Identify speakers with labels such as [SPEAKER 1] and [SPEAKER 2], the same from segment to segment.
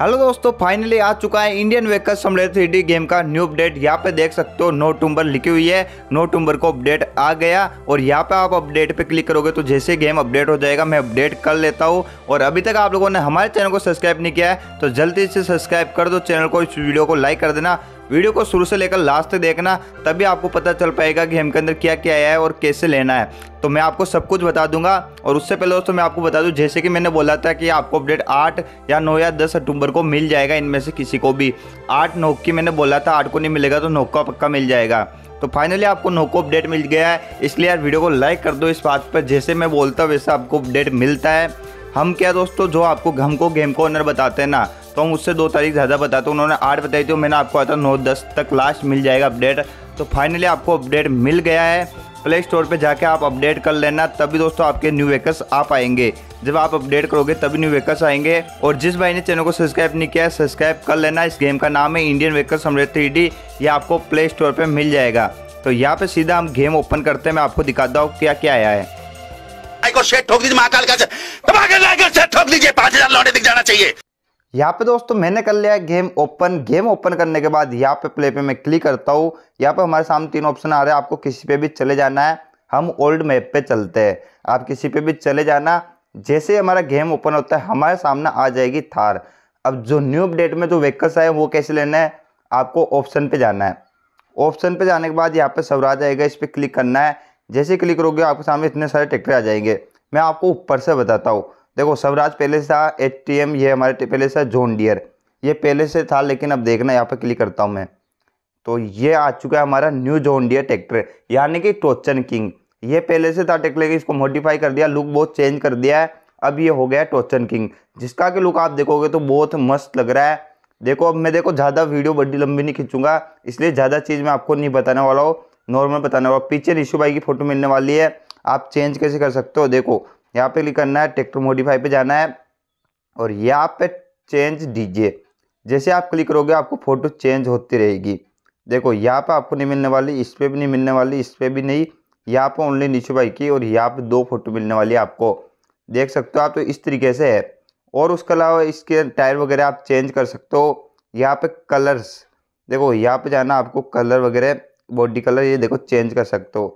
[SPEAKER 1] hello दोस्तों finally आ चुका है Indian vehicles simulator three game का न्यू अपडेट यहाँ पे देख सकते हो नौ टूम्बर लिखी हुई है नौ टूम्बर को अपडेट आ गया और यहाँ पे आप अपडेट पे क्लिक करोगे तो जैसे गेम अपडेट हो जाएगा मैं अपडेट कर लेता हूँ और अभी तक आप लोगों ने हमारे चैनल को सब्सक्राइब नहीं किया है तो जल्दी से सब्सक्राइब कर दो चैनल को इस वीडियो को लाइक कर देना वीडियो को शुरू से लेकर लास्ट तक देखना तभी आपको पता चल पाएगा कि हेम के अंदर क्या क्या आया है और कैसे लेना है तो मैं आपको सब कुछ बता दूंगा और उससे पहले दोस्तों मैं आपको बता दूं जैसे कि मैंने बोला था कि आपको अपडेट आठ या नौ या दस अक्टूबर को मिल जाएगा इनमें से किसी को भी आठ नौ की मैंने बोला था आठ को नहीं मिलेगा तो नौ का पक्का मिल जाएगा तो फाइनली आपको नोको अपडेट मिल गया है इसलिए यार वीडियो को लाइक कर दो इस बात पर जैसे मैं बोलता हूँ वैसे आपको अपडेट मिलता है हम क्या दोस्तों जो आपको हमको गेम को ऑनर बताते हैं ना तो हम उससे दो तारीख ज़्यादा बताते तो उन्होंने आठ बताई थी मैंने आपको आता नौ दस तक लास्ट मिल जाएगा अपडेट तो फाइनली आपको अपडेट मिल गया है प्ले स्टोर पर जाके आप अपडेट कर लेना तभी दोस्तों आपके न्यू वेकर्स आ पाएंगे जब आप अपडेट करोगे तभी न्यू वेकर्स आएंगे और जिस भाई ने चैनल को सब्सक्राइब नहीं किया सब्सक्राइब कर लेना इस गेम का नाम है इंडियन वेकर्स हंड्रेड थ्री डी ये आपको प्ले स्टोर पर मिल जाएगा तो यहाँ पे सीधा हम गेम ओपन करते हैं मैं आपको दिखाता हूँ क्या क्या आया है को शेट ठोक दीजिए महाकाल का ठोक दीजिए पांच हजार लौटे दिख जाना चाहिए यहाँ पे दोस्तों मैंने कर लिया है गेम ओपन गेम ओपन करने के बाद यहाँ पे प्ले पे मैं क्लिक करता हूँ यहाँ पे हमारे सामने तीन ऑप्शन आ रहे हैं आपको किसी पे भी चले जाना है हम ओल्ड मैप पे चलते हैं आप किसी पे भी चले जाना जैसे हमारा गेम ओपन होता है हमारे सामने आ जाएगी थार अब जो न्यू अपडेट में जो वेकल्स आए वो कैसे लेना है आपको ऑप्शन पे जाना है ऑप्शन पे जाने के बाद यहाँ पे सवरा जाएगा इस पर क्लिक करना है जैसे क्लिक करोगे आपके सामने इतने सारे ट्रैक्टर आ जाएंगे मैं आपको ऊपर से बताता हूँ देखो स्वराज पहले से था एच ये हमारे पहले से जोन डियर ये पहले से था लेकिन अब देखना यहाँ पर क्लिक करता हूँ मैं तो ये आ चुका है हमारा न्यू जोन डियर ट्रैक्टर यानी कि टोचन किंग ये पहले से था ट्रैक्टर लेकिन इसको मॉडिफाई कर दिया लुक बहुत चेंज कर दिया है अब ये हो गया टोचन किंग जिसका कि लुक आप देखोगे तो बहुत मस्त लग रहा है देखो अब मैं देखो ज़्यादा वीडियो बड़ी लंबी नहीं खींचूंगा इसलिए ज़्यादा चीज़ मैं आपको नहीं बताने वाला हूँ नॉर्मल बताने वाला हूँ पीछे निशु भाई की फ़ोटो मिलने वाली है आप चेंज कैसे कर सकते हो देखो यहाँ पे क्लिक करना है ट्रैक्टर मोडिफाई पे जाना है और यहाँ पे चेंज डीजे जैसे आप क्लिक करोगे आपको फ़ोटो चेंज होती रहेगी देखो यहाँ पे आपको नहीं मिलने वाली इस पर भी नहीं मिलने वाली इस पर भी नहीं यहाँ पे ओनली नीचे बाई की और यहाँ पे दो फोटो मिलने वाली आपको देख सकते हो आप तो इस तरीके से है और उसके अलावा इसके टायर वगैरह आप चेंज कर सकते हो यहाँ पे कलर्स देखो यहाँ पे जाना आपको कलर वगैरह बॉडी कलर ये देखो चेंज कर सकते हो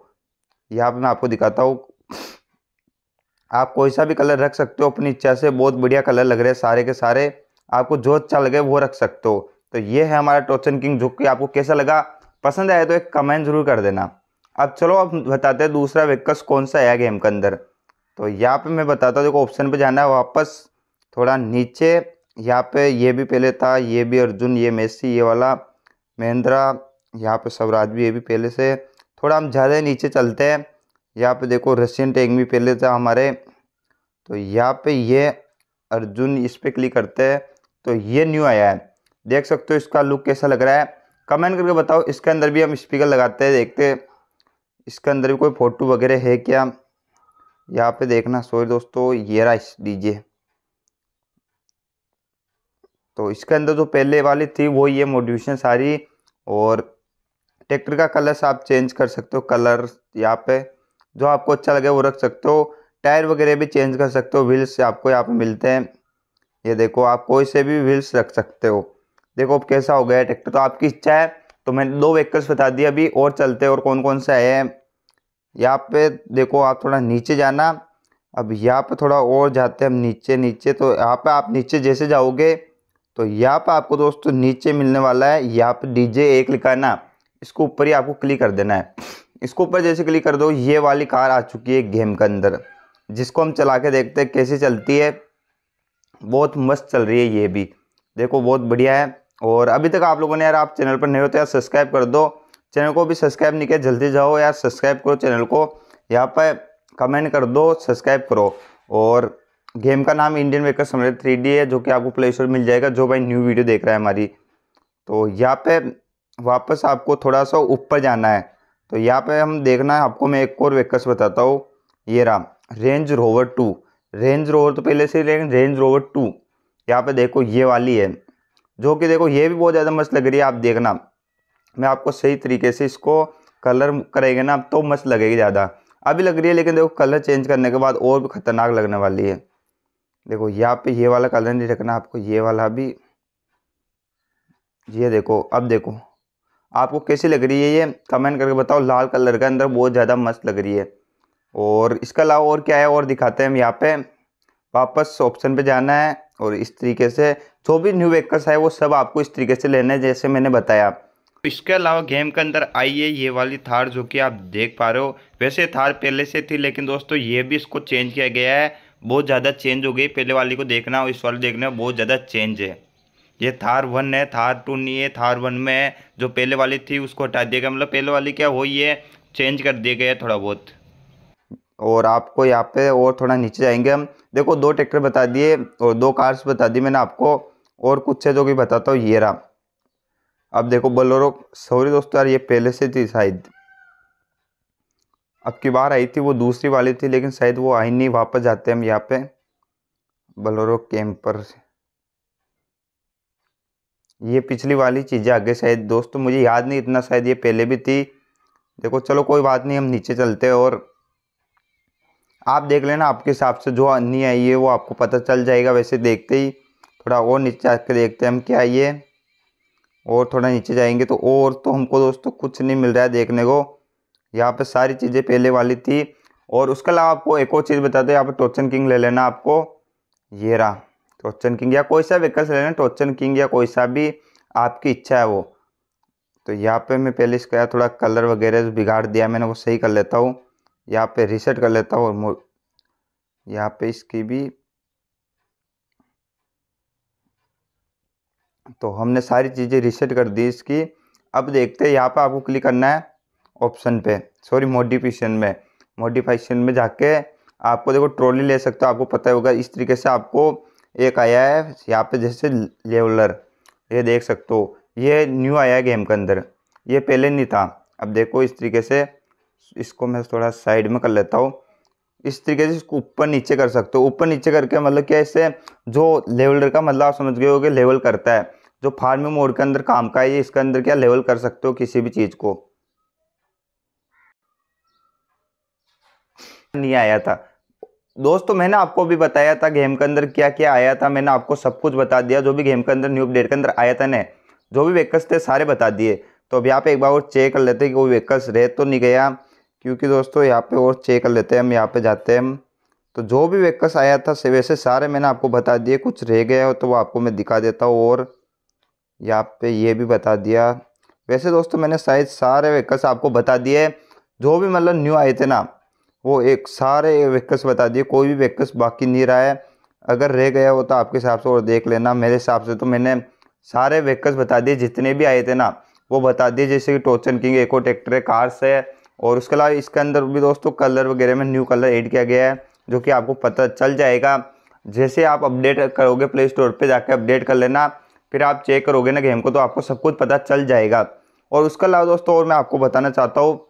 [SPEAKER 1] यहाँ पे मैं आपको दिखाता हूँ आप कोई सा भी कलर रख सकते हो अपनी इच्छा से बहुत बढ़िया कलर लग रहे हैं सारे के सारे आपको जो अच्छा लगे वो रख सकते हो तो ये है हमारा टोचन किंग जो कि आपको कैसा लगा पसंद आया तो एक कमेंट ज़रूर कर देना अब चलो आप बताते हैं दूसरा विकस कौन सा आया गेम के अंदर तो यहाँ पे मैं बताता हूँ देखो ऑप्शन पे जाना है वापस थोड़ा नीचे यहाँ पे ये भी पहले था ये भी अर्जुन ये मेसी ये वाला महिंद्रा यहाँ पे स्वराज भी ये भी पहले से थोड़ा हम ज़्यादा नीचे चलते हैं यहाँ पे देखो रशियन टैग भी पहले था हमारे तो यहाँ पे ये अर्जुन इस पर क्लिक करते हैं तो ये न्यू आया है देख सकते हो इसका लुक कैसा लग रहा है कमेंट करके बताओ इसके अंदर भी हम स्पीकर लगाते हैं देखते हैं इसके अंदर भी कोई फ़ोटो वगैरह है क्या यहाँ पे देखना सॉरी दोस्तों ये रहा डीजे तो इसके अंदर जो पहले वाली थी वो ये मोटिवेशन सारी और ट्रैक्टर का कलर्स आप चेंज कर सकते हो कलर यहाँ पे जो आपको अच्छा लगे वो रख सकते हो टायर वगैरह भी चेंज कर सकते हो व्हील्स आपको यहाँ पे मिलते हैं ये देखो आप कोई से भी व्हील्स रख सकते हो देखो अब कैसा हो गया ट्रैक्टर तो आपकी इच्छा है तो मैंने दो व्हीकल्स बता दिए अभी और चलते और कौन कौन सा है यहाँ पे देखो आप थोड़ा नीचे जाना अब यहाँ पे थोड़ा और जाते हैं हम नीचे नीचे तो यहाँ पे आप नीचे जैसे जाओगे तो यहाँ पे आपको दोस्तों नीचे मिलने वाला है यहाँ पे डीजे एक लिखाना इसको ऊपर ही आपको क्लिक कर देना है इसको ऊपर जैसे क्लिक कर दो ये वाली कार आ चुकी है गेम के अंदर जिसको हम चला के देखते हैं कैसी चलती है बहुत मस्त चल रही है ये भी देखो बहुत बढ़िया है और अभी तक आप लोगों ने यार आप चैनल पर नहीं होते तो यार सब्सक्राइब कर दो चैनल को भी सब्सक्राइब नहीं किया जल्दी जाओ यार सब्सक्राइब करो चैनल को यहाँ पर कमेंट कर दो सब्सक्राइब करो और गेम का नाम Indian vehicle simulator three D है जो कि आपको प्ले स्टोर मिल जाएगा जो भाई न्यू वीडियो देख रहा है हमारी तो यहाँ पे वापस आपको थोड़ा सा ऊपर जाना है तो यहाँ पे हम देखना है आपको मैं एक और वेकस बताता हूँ ये रहा Range Rover two Range Rover तो पहले से ही लेकिन रेंज रोवर टू यहाँ पे देखो ये वाली है जो कि देखो ये भी बहुत ज़्यादा मस्त लग रही है आप देखना मैं आपको सही तरीके से इसको कलर करेंगे ना तो मस्त लगेगी ज़्यादा अभी लग रही है लेकिन देखो कलर चेंज करने के बाद और भी ख़तरनाक लगने वाली है देखो यहाँ पे ये वाला कलर नहीं रखना आपको ये वाला भी ये देखो अब देखो आपको कैसी लग रही है ये कमेंट करके बताओ लाल कलर का अंदर बहुत ज़्यादा मस्त लग रही है और इसके अलावा और क्या है और दिखाते हैं हम यहाँ पे वापस ऑप्शन पे जाना है और इस तरीके से जो भी न्यू वेकर्स है वो सब आपको इस तरीके से लेना है जैसे मैंने बताया तो इसके अलावा गेम के अंदर आई है ये वाली थार जो कि आप देख पा रहे हो वैसे थार पहले से थी लेकिन दोस्तों ये भी इसको चेंज किया गया है बहुत ज़्यादा चेंज हो गई पहले वाली को देखना और इस वाली देखना बहुत ज़्यादा चेंज है ये थार वन है थार टू नहीं है थार वन में जो पहले वाली थी उसको हटा दिया गया मतलब पहले वाली क्या हुई है चेंज कर दिया गया थोड़ा बहुत और आपको यहाँ पे और थोड़ा नीचे जाएंगे हम देखो दो ट्रैक्टर बता दिए और दो कार्स बता दी मैंने आपको और कुछ है जो कि बताता हूँ ये रहा अब देखो बलोरो सॉरी दोस्तों यार ये पहले से थी शायद अब की बार आई थी वो दूसरी वाली थी लेकिन शायद वो आई नहीं वापस जाते हम यहाँ पे बलोरो कैंपर से ये पिछली वाली चीज़ें आगे शायद दोस्तों मुझे याद नहीं इतना शायद ये पहले भी थी देखो चलो कोई बात नहीं हम नीचे चलते हैं और आप देख लेना आपके हिसाब से जो अन्नी आई है वो आपको पता चल जाएगा वैसे देखते ही थोड़ा और नीचे कर देखते हैं हम क्या आइए और थोड़ा नीचे जाएंगे तो और तो हमको दोस्तों कुछ नहीं मिल रहा है देखने को यहाँ पर सारी चीज़ें पहले वाली थी और उसके अलावा आपको एक और चीज़ बताते हैं यहाँ पर टोचन किंग ले लेना आपको ये रहा टोचन किंग या कोई सा व्हीकल ले लेना टोचन किंग या कोई सा भी आपकी इच्छा है वो तो यहाँ पे मैं पहले इसका यार थोड़ा कलर वगैरह बिगाड़ दिया मैंने वो सही कर लेता हूँ यहाँ पे रिसेट कर लेता हूँ और यहाँ पे इसकी भी तो हमने सारी चीज़ें रिसेट कर दी इसकी अब देखते हैं यहाँ पे आपको क्लिक करना है ऑप्शन पे सॉरी मोडिफिकेशन में मोडिफिकेशन में जाके आपको देखो ट्रॉली ले सकते हो आपको पता होगा इस तरीके से आपको एक आया है यहाँ पे जैसे लेवलर ये देख सकते हो ये न्यू आया है गेम के अंदर ये पहले नहीं था अब देखो इस तरीके से इसको मैं थोड़ा साइड में कर लेता हूँ इस तरीके से इसको ऊपर नीचे कर सकते हो ऊपर नीचे करके मतलब क्या इससे जो लेवलर का मतलब आप समझ गए हो कि लेवल करता है जो फार्मिंग मोड के अंदर काम का है ये इसके अंदर क्या लेवल कर सकते हो किसी भी चीज़ को नहीं आया था दोस्तों तो मैंने आपको भी बताया था गेम के अंदर क्या क्या आया था मैंने आपको सब कुछ बता दिया जो भी गेम के अंदर न्यू अपडेट के अंदर आया था ने जो भी वेकल्स थे सारे बता दिए तो अब यहाँ पे एक बार और चेक कर लेते हैं कि वो वेकल्स रह तो नहीं गया क्योंकि दोस्तों यहाँ पे और चेक कर लेते हैं हम यहाँ पे जाते हैं तो जो भी वेकल्स आया था से वैसे सारे मैंने आपको बता दिए कुछ रह गया हो तो वो आपको मैं दिखा देता हूँ और यहाँ पे ये भी बता दिया वैसे दोस्तों मैंने शायद सारे वेकल्स आपको बता दिए जो भी मतलब न्यू आए थे ना वो एक सारे वेक्स बता दिए कोई भी वेक्स बाकी नहीं रहा है अगर रह गया हो तो आपके हिसाब से और देख लेना मेरे हिसाब से तो मैंने सारे वेक्स बता दिए जितने भी आए थे ना वो बता दिए जैसे कि टोचन किंग एको ट्रैक्टर है कार्स है और उसके अलावा इसके अंदर भी दोस्तों कलर वगैरह में न्यू कलर ऐड किया गया है जो कि आपको पता चल जाएगा जैसे आप अपडेट करोगे प्ले स्टोर पर जाकर अपडेट कर लेना फिर आप चेक करोगे ना गेम को तो आपको सब कुछ पता चल जाएगा और उसके अलावा दोस्तों और मैं आपको बताना चाहता हूँ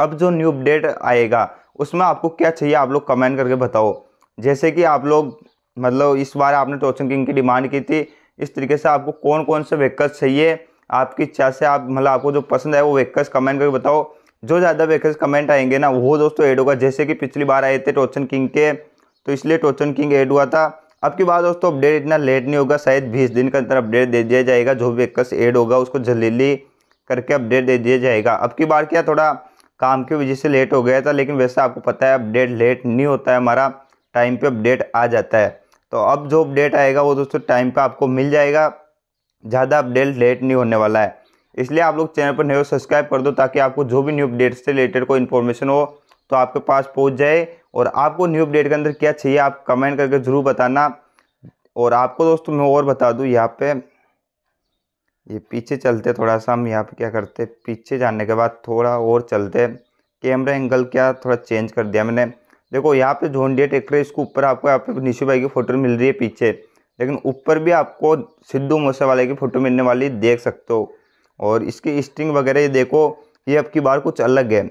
[SPEAKER 1] अब जो न्यू अपडेट आएगा उसमें आपको क्या चाहिए आप लोग कमेंट करके बताओ जैसे कि आप लोग मतलब इस बार आपने टोचन किंग की डिमांड की थी इस तरीके से आपको कौन कौन से व्हीकल्स चाहिए आपकी इच्छा से आप मतलब आपको जो पसंद है वो व्हीकल्स कमेंट करके बताओ जो ज़्यादा व्हीकल्स कमेंट आएंगे ना वो दोस्तों ऐड होगा जैसे कि पिछली बार आए थे टोचन किंग के तो इसलिए टोचन किंग ऐड हुआ था अब की बार दोस्तों अपडेट इतना लेट नहीं होगा शायद बीस दिन के अंदर अपडेट दे दिया जाएगा जो व्हीकल्स ऐड होगा उसको जल्दी करके अपडेट दे दिया जाएगा अब की बार क्या थोड़ा काम की वजह से लेट हो गया था लेकिन वैसे आपको पता है अपडेट लेट नहीं होता है हमारा टाइम पे अपडेट आ जाता है तो अब जो अपडेट आएगा वो दोस्तों टाइम पे आपको मिल जाएगा ज़्यादा अपडेट लेट नहीं होने वाला है इसलिए आप लोग चैनल पर नए सब्सक्राइब कर दो ताकि आपको जो भी न्यू अपडेट से रिलेटेड कोई इन्फॉर्मेशन हो तो आपके पास पहुँच जाए और आपको न्यू अपडेट के अंदर क्या चाहिए आप कमेंट करके ज़रूर बताना और आपको दोस्तों मैं और बता दूँ यहाँ पर ये पीछे चलते थोड़ा सा हम यहाँ पे क्या करते पीछे जाने के बाद थोड़ा और चलते कैमरा एंगल क्या थोड़ा चेंज कर दिया मैंने देखो यहाँ पे झोंडिया टेक्टर इसके ऊपर आपको यहाँ पे निशु भाई की फ़ोटो मिल रही है पीछे लेकिन ऊपर भी आपको सिद्धू मूसे वाले की फ़ोटो मिलने वाली देख सकते हो और इसकी स्ट्रिंग वगैरह ये देखो ये अब बार कुछ अलग है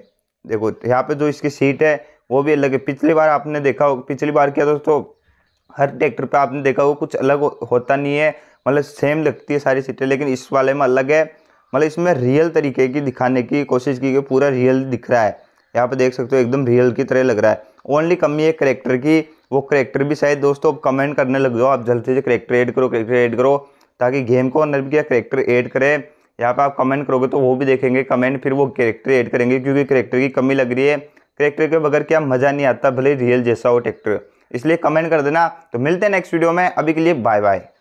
[SPEAKER 1] देखो यहाँ पर जो इसकी सीट है वो भी अलग है पिछली बार आपने देखा हो पिछली बार क्या दोस्तों हर ट्रैक्टर पर आपने देखा हो कुछ अलग होता नहीं है मतलब सेम लगती है सारी सीटें लेकिन इस वाले में अलग है मतलब इसमें रियल तरीके की दिखाने की कोशिश की गई पूरा रियल दिख रहा है यहाँ पर देख सकते हो एकदम रियल की तरह लग रहा है ओनली कमी है करेक्टर की वो करेक्टर भी शायद दोस्तों कमेंट करने लग जाओ आप जल्दी से करेक्टर एड करो करेक्टर एड करो ताकि गेम को अंदर भी करेक्टर एड करें यहाँ पर आप कमेंट करोगे तो वो भी देखेंगे कमेंट फिर वो करेक्टर एड करेंगे क्योंकि करेक्टर की कमी लग रही है करेक्टर के बगैर क्या मज़ा नहीं आता भले रियल जैसा हो ट्रैक्टर इसलिए कमेंट कर देना तो मिलते हैं नेक्स्ट वीडियो में अभी के लिए बाय बाय